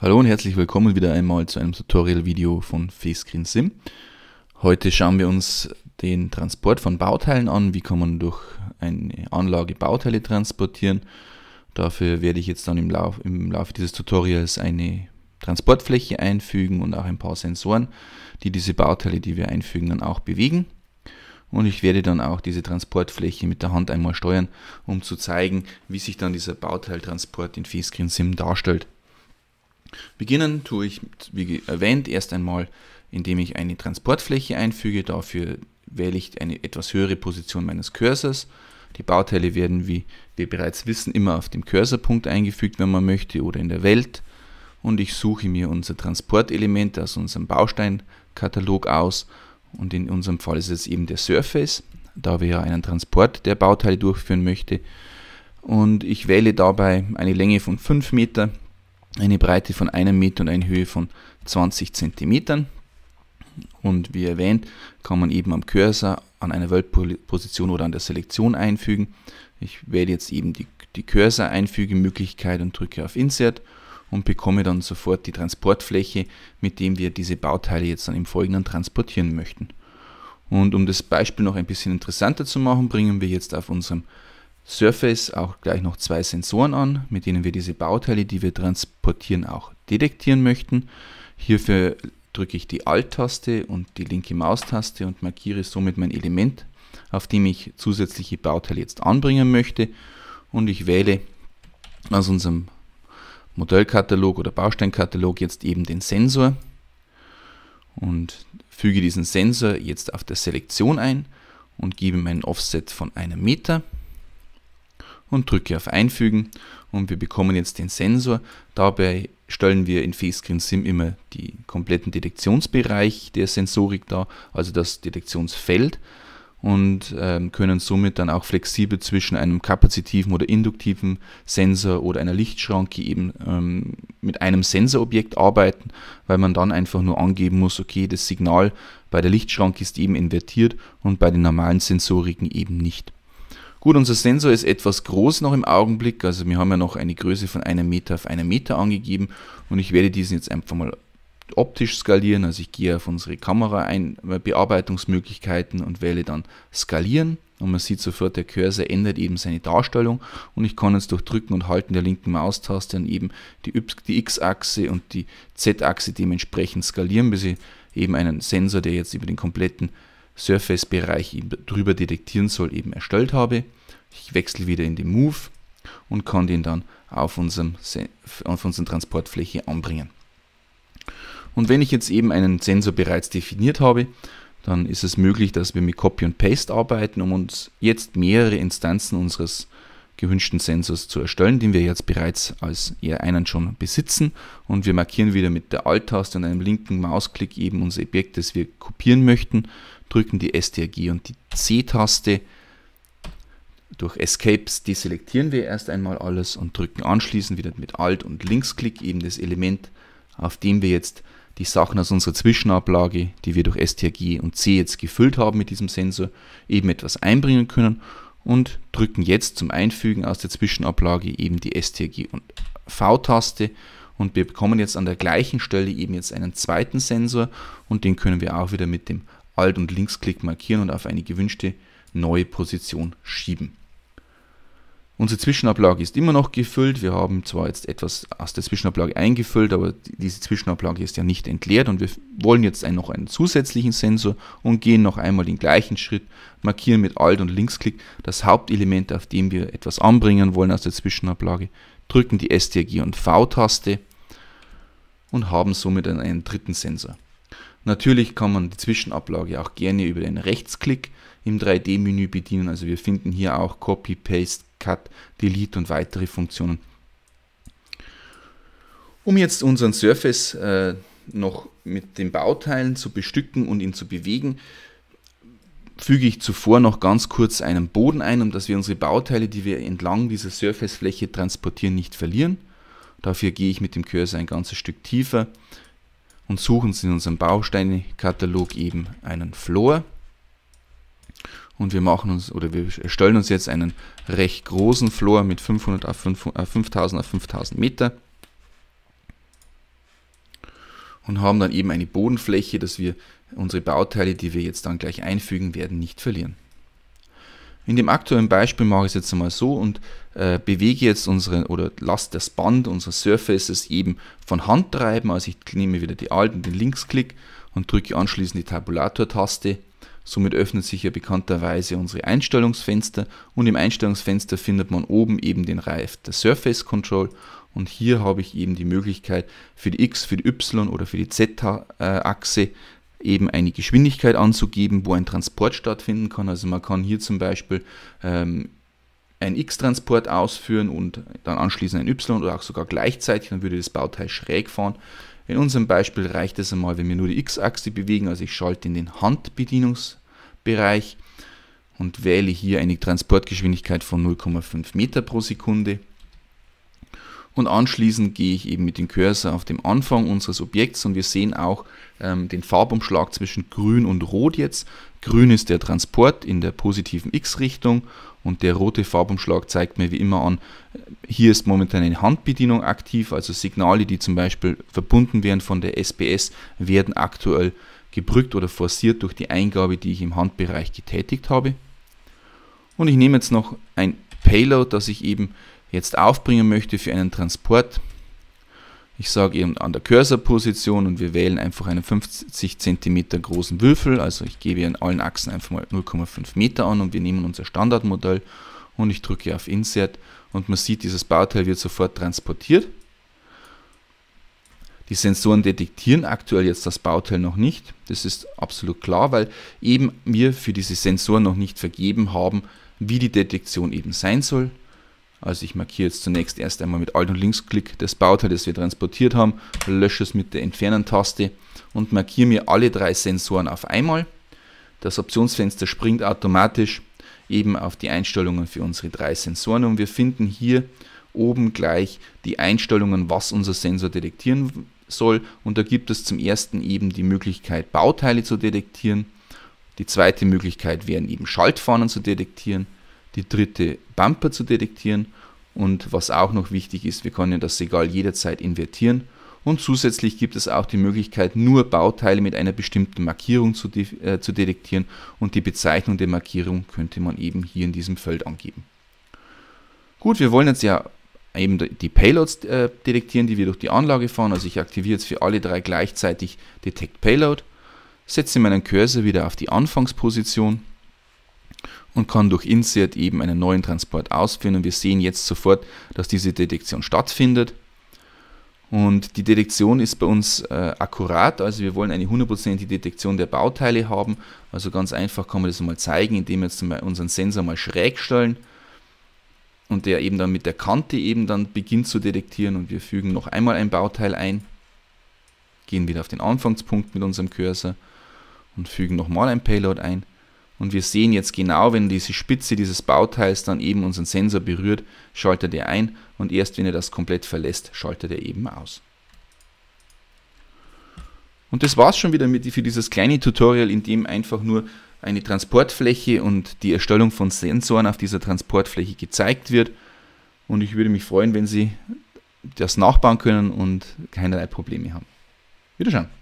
Hallo und herzlich willkommen wieder einmal zu einem Tutorial-Video von Facescreen Sim. Heute schauen wir uns den Transport von Bauteilen an, wie kann man durch eine Anlage Bauteile transportieren. Dafür werde ich jetzt dann im, Lauf, im Laufe dieses Tutorials eine Transportfläche einfügen und auch ein paar Sensoren, die diese Bauteile, die wir einfügen, dann auch bewegen. Und ich werde dann auch diese Transportfläche mit der Hand einmal steuern, um zu zeigen, wie sich dann dieser Bauteiltransport in Facescreen Sim darstellt. Beginnen tue ich, wie erwähnt, erst einmal, indem ich eine Transportfläche einfüge. Dafür wähle ich eine etwas höhere Position meines Cursors. Die Bauteile werden, wie wir bereits wissen, immer auf dem Cursorpunkt eingefügt, wenn man möchte, oder in der Welt. Und ich suche mir unser Transportelement aus unserem Bausteinkatalog aus. Und in unserem Fall ist es eben der Surface, da wir ja einen Transport der Bauteile durchführen möchte. Und ich wähle dabei eine Länge von 5 Meter eine Breite von einem Meter und eine Höhe von 20 Zentimetern. Und wie erwähnt, kann man eben am Cursor an einer Weltposition oder an der Selektion einfügen. Ich wähle jetzt eben die, die Cursor-Einfügemöglichkeit und drücke auf Insert und bekomme dann sofort die Transportfläche, mit dem wir diese Bauteile jetzt dann im Folgenden transportieren möchten. Und um das Beispiel noch ein bisschen interessanter zu machen, bringen wir jetzt auf unserem Surface auch gleich noch zwei Sensoren an, mit denen wir diese Bauteile, die wir transportieren, auch detektieren möchten. Hierfür drücke ich die Alt-Taste und die linke Maustaste und markiere somit mein Element, auf dem ich zusätzliche Bauteile jetzt anbringen möchte. Und ich wähle aus unserem Modellkatalog oder Bausteinkatalog jetzt eben den Sensor und füge diesen Sensor jetzt auf der Selektion ein und gebe meinen Offset von einem Meter und drücke auf Einfügen und wir bekommen jetzt den Sensor. Dabei stellen wir in Facescreen Sim immer den kompletten Detektionsbereich der Sensorik dar, also das Detektionsfeld und ähm, können somit dann auch flexibel zwischen einem kapazitiven oder induktiven Sensor oder einer Lichtschranke eben ähm, mit einem Sensorobjekt arbeiten, weil man dann einfach nur angeben muss, okay, das Signal bei der Lichtschranke ist eben invertiert und bei den normalen Sensoriken eben nicht. Gut, unser Sensor ist etwas groß noch im Augenblick, also wir haben ja noch eine Größe von einem Meter auf einem Meter angegeben und ich werde diesen jetzt einfach mal optisch skalieren, also ich gehe auf unsere Kamera ein, äh, Bearbeitungsmöglichkeiten und wähle dann skalieren und man sieht sofort, der Cursor ändert eben seine Darstellung und ich kann jetzt durch Drücken und Halten der linken Maustaste dann eben die X-Achse und die Z-Achse dementsprechend skalieren, bis ich eben einen Sensor, der jetzt über den kompletten Surface-Bereich drüber detektieren soll, eben erstellt habe. Ich wechsle wieder in den Move und kann den dann auf, unserem, auf unseren Transportfläche anbringen. Und wenn ich jetzt eben einen Sensor bereits definiert habe, dann ist es möglich, dass wir mit Copy und Paste arbeiten, um uns jetzt mehrere Instanzen unseres gewünschten Sensors zu erstellen, den wir jetzt bereits als eher einen schon besitzen. Und wir markieren wieder mit der Alt-Taste und einem linken Mausklick eben unser Objekt, das wir kopieren möchten, drücken die STRG und die C-Taste. Durch Escapes deselektieren wir erst einmal alles und drücken anschließend wieder mit Alt- und Linksklick eben das Element, auf dem wir jetzt die Sachen aus unserer Zwischenablage, die wir durch STRG und C jetzt gefüllt haben mit diesem Sensor, eben etwas einbringen können und drücken jetzt zum Einfügen aus der Zwischenablage eben die STG und V-Taste und wir bekommen jetzt an der gleichen Stelle eben jetzt einen zweiten Sensor und den können wir auch wieder mit dem Alt- und Linksklick markieren und auf eine gewünschte neue Position schieben. Unsere Zwischenablage ist immer noch gefüllt. Wir haben zwar jetzt etwas aus der Zwischenablage eingefüllt, aber diese Zwischenablage ist ja nicht entleert und wir wollen jetzt noch einen zusätzlichen Sensor und gehen noch einmal den gleichen Schritt, markieren mit Alt- und Linksklick das Hauptelement, auf dem wir etwas anbringen wollen aus der Zwischenablage, drücken die STRG und V-Taste und haben somit einen, einen dritten Sensor. Natürlich kann man die Zwischenablage auch gerne über den Rechtsklick im 3D-Menü bedienen. Also wir finden hier auch Copy, Paste, Cut, Delete und weitere Funktionen. Um jetzt unseren Surface äh, noch mit den Bauteilen zu bestücken und ihn zu bewegen, füge ich zuvor noch ganz kurz einen Boden ein, um dass wir unsere Bauteile, die wir entlang dieser Surface-Fläche transportieren, nicht verlieren. Dafür gehe ich mit dem Cursor ein ganzes Stück tiefer und suche uns in unserem Bausteine-Katalog eben einen Floor und wir machen uns oder wir erstellen uns jetzt einen recht großen Floor mit 500 auf 500, 5000 äh, auf 5000 Meter und haben dann eben eine Bodenfläche, dass wir unsere Bauteile, die wir jetzt dann gleich einfügen werden, nicht verlieren. In dem aktuellen Beispiel mache ich es jetzt einmal so und äh, bewege jetzt unsere oder lasse das Band unserer Surfaces eben von Hand treiben. Also ich nehme wieder die alten, den Linksklick und drücke anschließend die Tabulator-Taste Somit öffnet sich ja bekannterweise unsere Einstellungsfenster und im Einstellungsfenster findet man oben eben den Reif der Surface Control und hier habe ich eben die Möglichkeit für die X, für die Y oder für die Z-Achse äh, eben eine Geschwindigkeit anzugeben, wo ein Transport stattfinden kann. Also man kann hier zum Beispiel ähm, einen X-Transport ausführen und dann anschließend ein Y oder auch sogar gleichzeitig, dann würde das Bauteil schräg fahren. In unserem Beispiel reicht es einmal, wenn wir nur die X-Achse bewegen, also ich schalte in den Handbedienungsbereich und wähle hier eine Transportgeschwindigkeit von 0,5 Meter pro Sekunde. Und anschließend gehe ich eben mit dem Cursor auf dem Anfang unseres Objekts und wir sehen auch ähm, den Farbumschlag zwischen grün und rot jetzt. Grün ist der Transport in der positiven X-Richtung und der rote Farbumschlag zeigt mir wie immer an, hier ist momentan eine Handbedienung aktiv, also Signale, die zum Beispiel verbunden werden von der SPS, werden aktuell gebrückt oder forciert durch die Eingabe, die ich im Handbereich getätigt habe. Und ich nehme jetzt noch ein Payload, das ich eben jetzt aufbringen möchte für einen Transport. Ich sage eben an der Cursor-Position und wir wählen einfach einen 50 cm großen Würfel. Also ich gebe in allen Achsen einfach mal 0,5 Meter an und wir nehmen unser Standardmodell und ich drücke auf Insert und man sieht, dieses Bauteil wird sofort transportiert. Die Sensoren detektieren aktuell jetzt das Bauteil noch nicht. Das ist absolut klar, weil eben wir für diese Sensoren noch nicht vergeben haben, wie die Detektion eben sein soll. Also ich markiere jetzt zunächst erst einmal mit Alt- und Linksklick das Bauteil, das wir transportiert haben, lösche es mit der Entfernen-Taste und markiere mir alle drei Sensoren auf einmal. Das Optionsfenster springt automatisch eben auf die Einstellungen für unsere drei Sensoren und wir finden hier oben gleich die Einstellungen, was unser Sensor detektieren soll und da gibt es zum ersten eben die Möglichkeit Bauteile zu detektieren, die zweite Möglichkeit wären eben Schaltfahnen zu detektieren die dritte Bumper zu detektieren und was auch noch wichtig ist, wir können das Segal jederzeit invertieren und zusätzlich gibt es auch die Möglichkeit, nur Bauteile mit einer bestimmten Markierung zu, de äh, zu detektieren und die Bezeichnung der Markierung könnte man eben hier in diesem Feld angeben. Gut, wir wollen jetzt ja eben die Payloads äh, detektieren, die wir durch die Anlage fahren. Also ich aktiviere jetzt für alle drei gleichzeitig Detect Payload, setze meinen Cursor wieder auf die Anfangsposition und kann durch Insert eben einen neuen Transport ausführen. Und wir sehen jetzt sofort, dass diese Detektion stattfindet. Und die Detektion ist bei uns äh, akkurat, also wir wollen eine hundertprozentige Detektion der Bauteile haben. Also ganz einfach kann man das mal zeigen, indem wir jetzt unseren Sensor mal schräg stellen und der eben dann mit der Kante eben dann beginnt zu detektieren und wir fügen noch einmal ein Bauteil ein, gehen wieder auf den Anfangspunkt mit unserem Cursor und fügen nochmal ein Payload ein. Und wir sehen jetzt genau, wenn diese Spitze dieses Bauteils dann eben unseren Sensor berührt, schaltet er ein und erst wenn er das komplett verlässt, schaltet er eben aus. Und das war's schon wieder mit, für dieses kleine Tutorial, in dem einfach nur eine Transportfläche und die Erstellung von Sensoren auf dieser Transportfläche gezeigt wird. Und ich würde mich freuen, wenn Sie das nachbauen können und keinerlei Probleme haben. Wiederschauen.